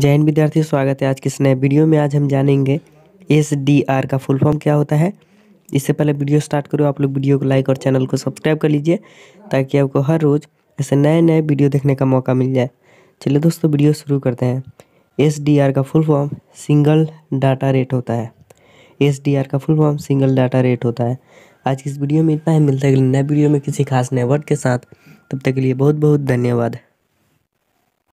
जैन विद्यार्थी स्वागत है आज के नए वीडियो में आज हम जानेंगे एस डी आर का फुल फॉर्म क्या होता है इससे पहले वीडियो स्टार्ट करो आप लोग वीडियो को लाइक और चैनल को सब्सक्राइब कर लीजिए ताकि आपको हर रोज़ ऐसे नए नए वीडियो देखने का मौका मिल जाए चलिए दोस्तों वीडियो शुरू करते हैं एस डी आर का full form single data rate होता है एस डी आर का full form single data rate होता है आज की इस वीडियो में इतना ही मिलता है नए वीडियो में किसी खास नए वर्ड के साथ तब तक के लिए बहुत बहुत धन्यवाद